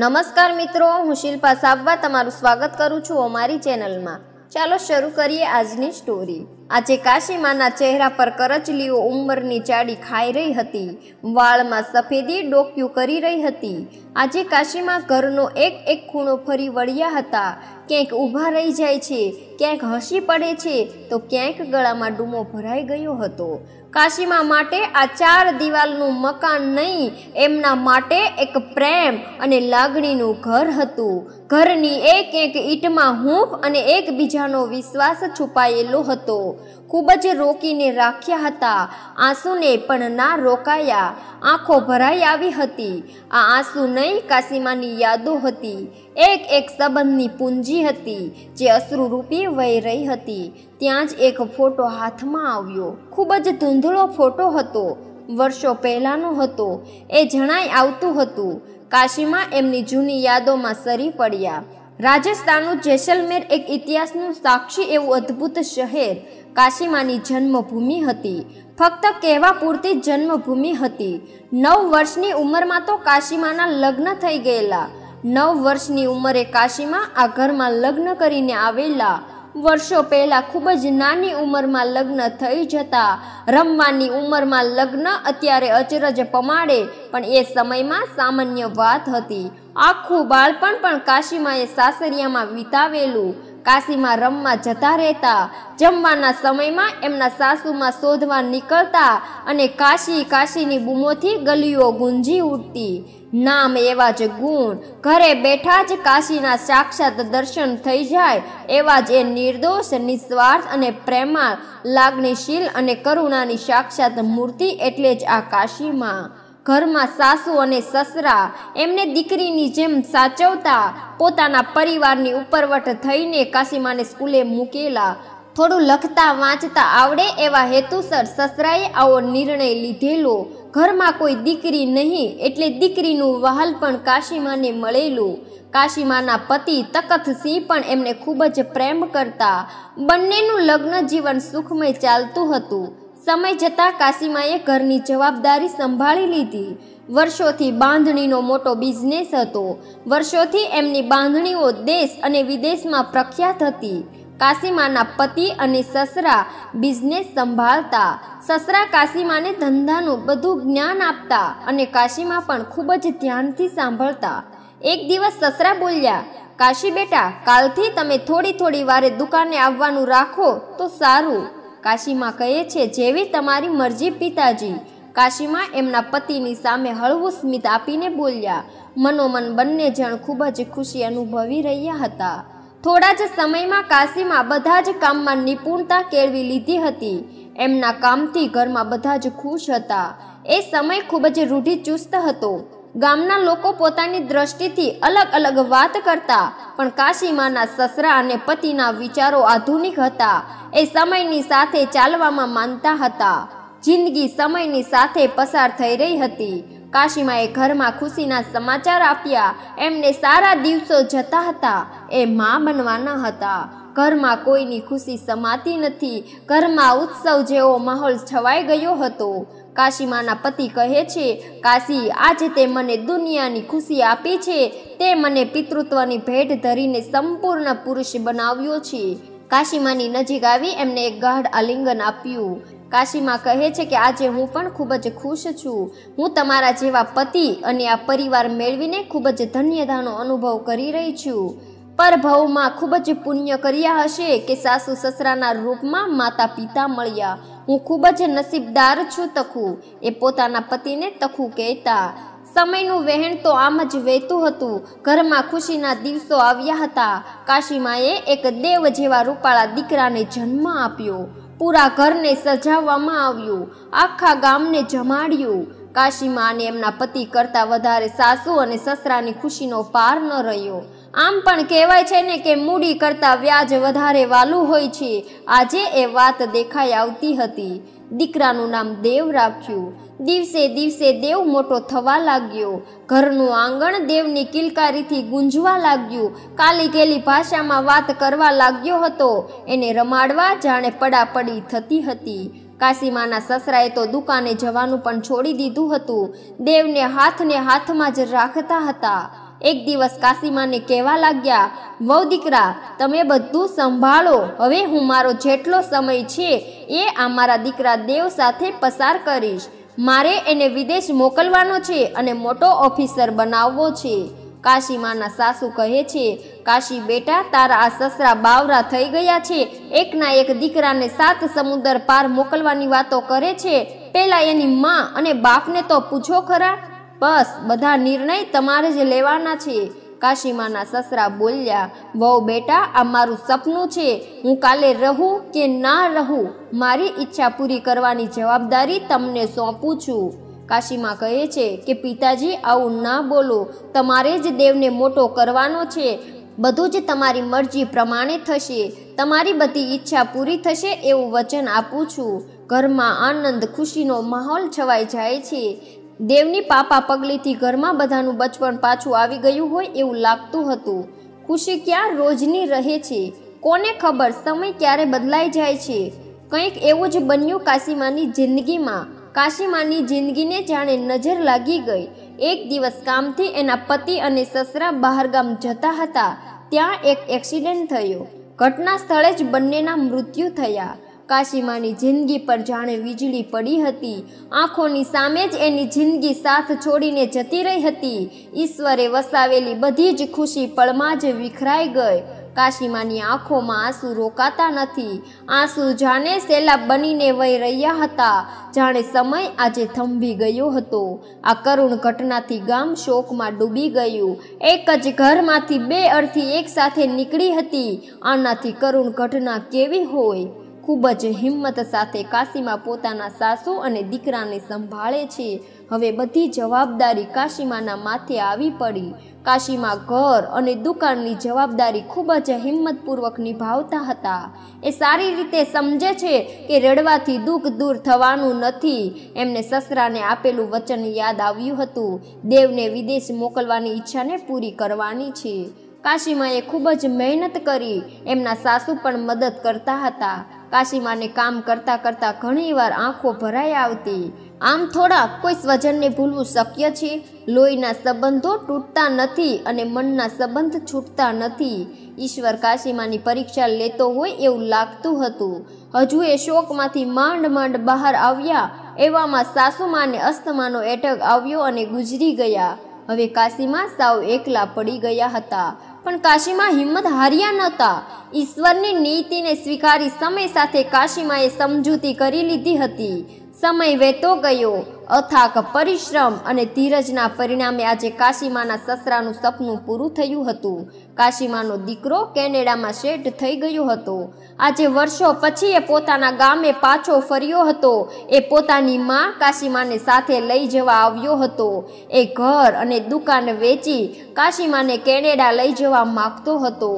નમસ્કાર મિત્રો હું શિલ્પા સાબવા તમારું સ્વાગત કરું છું અમારી ચેનલમાં ચાલો શરૂ કરીએ આજની સ્ટોરી આજે કાશીમાના ચહેરા પર કરચલીઓ ઉંમરની ચાડી ખાઈ રહી હતી વાળમાં સફેદી ડોક્યું કરી રહી હતી આજે કાશીમાં ઘરનો એક એક ખૂણો ફરી વળ્યા હતા ક્યાંક ઊભા રહી જાય છે ક્યાંક હસી પડે છે તો ક્યાંક ગળામાં ડૂમો ભરાઈ ગયો હતો કાશીમાં માટે આ ચાર દિવાલનું મકાન નહીં એમના માટે એક પ્રેમ અને લાગણીનું ઘર હતું ઘરની એક એક ઈંટમાં હૂંફ અને એકબીજાનો વિશ્વાસ છુપાયેલો હતો ખૂબ જ રોકીને રાખ્યા હતા આંસુને પણ ના રોકાયા આંખો ભરાઈ આવી હતી આ આંસુ નહીં કાશીમાની યાદો હતી એક એક સંબંધની પૂંજી હતી જે અશ્રુરૂપી વહી રહી હતી ત્યાં જ એક ફોટો હાથમાં આવ્યો ખૂબ જ ધૂંધળો ફોટો હતો વર્ષો પહેલાંનો હતો એ જણાઈ આવતું હતું કાશીમાં એમની જૂની યાદોમાં સરી પડ્યા રાજસ્થાનનું જેસલમેર એક ઇતિહાસનું સાક્ષી એવું અદ્ભુત શહેર કાશીમાની જન્મભૂમિ હતી ફક્ત કહેવા પૂરતી જન્મભૂમિ હતી નવ વર્ષની ઉંમરમાં તો કાશીમાના લગ્ન થઈ ગયેલા નવ વર્ષની ઉંમરે કાશીમાં આ ઘરમાં લગ્ન કરીને આવેલા વર્ષો પહેલાં ખૂબ જ નાની ઉંમરમાં લગ્ન થઈ જતા રમવાની ઉંમરમાં લગ્ન અત્યારે અચરજ પમાડે પણ એ સમયમાં સામાન્ય વાત હતી આખું બાળપણ પણ કાશીમાએ સાસરિયામાં વિતાવેલું કાશીમાં રમવા જતા રહેતા જમવાના સમયમાં એમના સાસુમાં શોધવા નીકળતા અને કાશી કાશીની બૂમોથી ગલીઓ ગુંજી ઉઠતી નામ એવા જ ગુણ ઘરે બેઠા જ કાશીના સાક્ષાત દર્શન થઈ જાય એવા જ એ નિર્દોષ નિસ્વાર્થ અને પ્રેમાળ લાગણીશીલ અને કરુણાની સાક્ષાત મૂર્તિ એટલે જ આ કાશીમાં ઘરમાં સાસુ અને સસરા એમને દીકરીની જેમ સાચવતા પોતાના પરિવારની ઉપરવટ થઈને કાશીમાને સ્કૂલે મૂકેલા થોડું લખતા વાંચતા આવડે એવા હેતુસર સસરાએ આવો નિર્ણય લીધેલો ઘરમાં કોઈ દીકરી નહીં એટલે દીકરીનું વહાલ પણ કાશીમાને મળેલું કાશીમાના પતિ તખતસિંહ પણ એમને ખૂબ જ પ્રેમ કરતા બંનેનું લગ્ન જીવન સુખમય ચાલતું હતું સમય જતાં કાસિમાએ ઘરની જવાબદારી સંભાળી લીધી વર્ષોથી બાંધણીનો મોટો બિઝનેસ હતો વર્ષોથી એમની બાંધણીઓ દેશ અને વિદેશમાં પ્રખ્યાત હતી કાસિમાના પતિ અને સસરા બિઝનેસ સંભાળતા સસરા કાસિમાને ધંધાનું બધું જ્ઞાન આપતા અને કાશીમાં પણ ખૂબ જ ધ્યાનથી સાંભળતા એક દિવસ સસરા બોલ્યા કાશી બેટા કાલથી તમે થોડી થોડી વારે દુકાને આવવાનું રાખો તો સારું કાશીમાં કહે છે જેવી તમારી મરજી પિતાજી કાશીમાં એમના પતિની સામે હળવું સ્મિત આપીને બોલ્યા મનોમન બંને જણ ખૂબ જ ખુશી અનુભવી રહ્યા હતા થોડા જ સમયમાં કાશીમાં બધા જ કામમાં નિપુણતા કેળવી લીધી હતી એમના કામથી ઘરમાં બધા જ ખુશ હતા એ સમય ખૂબ જ રૂઢિચુસ્ત હતો ગામના લોકો પોતાની દ્રષ્ટિથી અલગ અલગ વાત કરતા પણ કાશીમાના સસરા અને પતિના વિચારો આધુનિક હતા એ સમયની સાથે ચાલવામાં માનતા હતા જિંદગી સમયની સાથે પસાર થઈ રહી હતી કાશીમાએ ઘરમાં ખુશીના સમાચાર આપ્યા એમને સારા દિવસો જતા હતા એ મા બનવાના હતા ઘરમાં કોઈની ખુશી સમાતી નથી ઘરમાં ઉત્સવ જેવો માહોલ છવાઈ ગયો હતો કાશીમાના પતિ કહે છે કાશી આજે તે મને દુનિયાની ખુશી આપી છે તે મને પિતૃત્વની ભેટ ધરીને સંપૂર્ણ પુરુષ બનાવ્યો છે કાશીમાની નજીક આવી એમને એક ગાઢ આલિંગન આપ્યું કાશીમાં કહે છે કે આજે હું પણ ખૂબ જ ખુશ છું હું તમારા જેવા પતિ અને આ પરિવાર મેળવીને ખૂબ જ ધન્યતાનો અનુભવ કરી રહી છું પરભવમાં ખૂબ જ પુણ્ય કર્યા હશે કે સાસુ સસરાના રૂપમાં માતા પિતા મળ્યા હું ખૂબ જ નસીબદાર છું તખુ એ પોતાના પતિને તખુ કહેતા સમયનું વહેણ તો આમ જ વહેતું હતું ઘરમાં ખુશીના દિવસો આવ્યા હતા કાશીમાએ એક દેવ જેવા રૂપાળા દીકરાને જન્મ આપ્યો પૂરા ઘરને સજાવવામાં આવ્યું આખા ગામને જમાડ્યું કાશીમાં અને એમના પતિ કરતાં વધારે સાસુ અને સસરાની ખુશીનો પાર ન રહ્યો આમ પણ કહેવાય છે ને કે મૂડી કરતાં વ્યાજ વધારે વાલું હોય છે આજે એ વાત દેખાઈ આવતી હતી દીકરાનું નામ દેવ રાખ્યું દિવસે દિવસે દેવ મોટો થવા લાગ્યો ઘરનું આંગણ દેવની કિલકારીથી ગુંજવા લાગ્યું કાલી કેલી ભાષામાં વાત કરવા લાગ્યો હતો એને રમાડવા જાણે પડાપડી થતી હતી કાશીમાના સસરાએ તો દુકાને જવાનું પણ છોડી દીધું હતું દેવને હાથને હાથમાં જ રાખતા હતા એક દિવસ કાશીમાને કહેવા લાગ્યા વહુ દીકરા તમે બધું સંભાળો હવે હું મારો જેટલો સમય છે એ આ મારા દીકરા દેવ સાથે પસાર કરીશ મારે એને વિદેશ મોકલવાનો છે અને મોટો ઓફિસર બનાવવો છે કાશીમાના સાસુ કહે છે કાશી બેટા તારા આ સસરા બાવરા થઈ ગયા છે એકના એક દીકરાને સાત સમુદ્ર પાર મોકલવાની વાતો કરે છે પહેલા એની માં અને બાપને તો પૂછો ખરા બસ બધા નિર્ણય તમારે જ લેવાના છે કાશીમાના સસરા બોલ્યા વહુ બેટા આ મારું સપનું છે હું કાલે રહું કે ના રહું મારી ઈચ્છા પૂરી કરવાની જવાબદારી તમને સોંપું છું કાશીમાં કહે છે કે પિતાજી આવું ના બોલો તમારે જ દેવને મોટો કરવાનો છે બધું જ તમારી મરજી પ્રમાણે થશે તમારી બધી ઈચ્છા પૂરી થશે એવું વચન આપું છું ઘરમાં આનંદ ખુશીનો માહોલ છવાઈ જાય છે દેવની પાપા પગલીથી ઘરમાં બધાનું બચપણ પાછું આવી ગયું હોય એવું લાગતું હતું ખુશી ક્યાં રોજની રહે છે કોને ખબર સમય ક્યારે બદલાઈ જાય છે કંઈક એવું જ બન્યું કાશીમાની જિંદગીમાં કાશીમાની જિંદગીને જાણે નજર લાગી ગઈ એક દિવસ કામથી એના પતિ અને સસરા બહારગામ જતા હતા ત્યાં એક એક્સિડન્ટ થયો ઘટના સ્થળે જ બંનેના મૃત્યુ થયા કાશીમાની જિંદગી પર જાણે વીજળી પડી હતી આંખોની સામે જ એની જિંદગી સાથ છોડીને જતી રહી હતી ઈશ્વરે વસાવેલી બધી જ ખુશી પળમાં જ વિખરાઈ ગઈ કાશીમાની આંખોમાં આંસુ રોકાતા નથી આંસુ જાણે સેલાબ બનીને વહી રહ્યા હતા જાણે સમય આજે થંભી ગયો હતો આ કરુણ ઘટનાથી ગામ શોકમાં ડૂબી ગયું એક જ ઘરમાંથી બે અર્થી એકસાથે નીકળી હતી આનાથી કરુણ ઘટના કેવી હોય ખૂબ જ હિંમત સાથે કાશીમાં પોતાના સાસુ અને દીકરાને સંભાળે છે હવે બધી જવાબદારી કાશીમાના માથે આવી પડી કાશીમાં ઘર અને દુકાનની જવાબદારી ખૂબ જ હિંમતપૂર્વક નિભાવતા હતા એ સારી રીતે સમજે છે કે રડવાથી દુઃખ દૂર થવાનું નથી એમને સસરાને આપેલું વચન યાદ આવ્યું હતું દેવને વિદેશ મોકલવાની ઈચ્છાને પૂરી કરવાની છે કાશીમાએ ખૂબ જ મહેનત કરી એમના સાસુ પણ મદદ કરતા હતા કાશીમાને કામ કરતાં કરતાં ઘણીવાર આંખો ભરાઈ આવતી આમ થોડા કોઈ સ્વજનને ભૂલવું શક્ય છે લોહીના સંબંધો તૂટતા નથી અને મનના સંબંધ છૂટતા નથી ઈશ્વર કાશીમાની પરીક્ષા લેતો હોય એવું લાગતું હતું હજુ એ શોકમાંથી માંડ માંડ બહાર આવ્યા એવામાં સાસુમાને અસ્થમાનો એટક આવ્યો અને ગુજરી ગયા હવે કાશીમાં સાવ એકલા પડી ગયા હતા પણ કાશીમાં હિંમત હાર્યા નહોતા ઈશ્વરની નીતિને સ્વીકારી સમય સાથે કાશીમાએ સમજૂતી કરી લીધી હતી સમય વેતો ગયો અથાક પરિશ્રમ અને ધીરજના પરિણામે આજે કાશીમાના સસરાનું સપનું પૂરું થયું હતું કાશીમાનો દીકરો કેનેડામાં સેટ થઈ ગયો હતો આજે વર્ષો પછી એ પોતાના ગામે પાછો ફર્યો હતો એ પોતાની મા કાશીમાને સાથે લઈ જવા આવ્યો હતો એ ઘર અને દુકાન વેચી કાશીમાને કેનેડા લઈ જવા માગતો હતો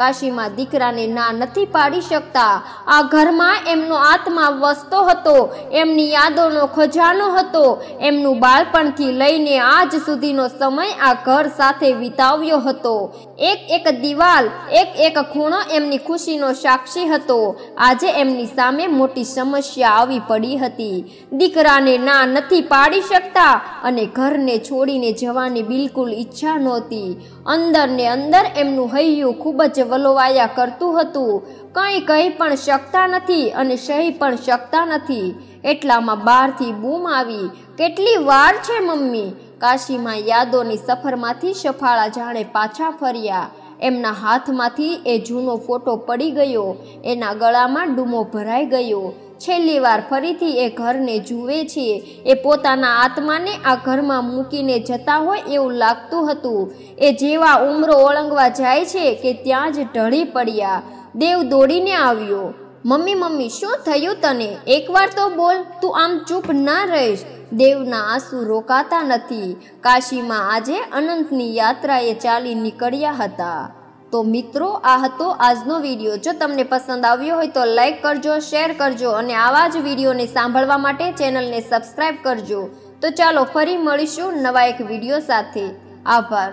કાશીમાં દીકરાને ના નથી પાડી શકતા આ ઘરમાં એમનો આત્મા વસતો હતો એમની યાદોનો ખજાનો હતો એમનું બાળપણથી લઈને આજ સુધીનો સમય આ ઘર સાથે વિતાવ્યો હતો એક એક દિવાલ એક એક ખૂણો એમની ખુશીનો સાક્ષી હતો આજે એમની સામે મોટી સમસ્યા આવી પડી હતી દીકરાને ના નથી પાડી શકતા અને ઘરને છોડીને જવાની બિલકુલ ઈચ્છા નહોતી અંદરને અંદર એમનું હૈયું ખૂબ જ વલોવાયા કરતું હતું કંઈ કંઈ પણ શકતા નથી અને સહી પણ શકતા નથી એટલામાં બહારથી બૂમ આવી કેટલી વાર છે મમ્મી કાશીમાં યાદોની સફરમાંથી સફાળા જાણે પાછા ફર્યા એમના હાથમાંથી એ જૂનો ફોટો પડી ગયો એના ગળામાં ડૂમો ભરાઈ ગયો છેલ્લી વાર ફરીથી એ ઘરને જુએ છે એ પોતાના આત્માને આ ઘરમાં મૂકીને જતા હોય એવું લાગતું હતું એ જેવા ઉમરો ઓળંગવા જાય છે કે ત્યાં જ ઢળી પડ્યા દેવ દોડીને આવ્યો મમ્મી મમ્મી શું થયું તને એકવાર તો બોલ તું આમ ચૂપ ના રહીશ દેવના આંસુ રોકાતા નથી કાશીમાં આજે અનંતની યાત્રાએ ચાલી નીકળ્યા હતા તો મિત્રો આ હતો આજનો વિડીયો જો તમને પસંદ આવ્યો હોય તો લાઇક કરજો શેર કરજો અને આવા જ વિડીયોને સાંભળવા માટે ચેનલને સબસ્ક્રાઈબ કરજો તો ચાલો ફરી મળીશું નવા એક વિડીયો સાથે આભાર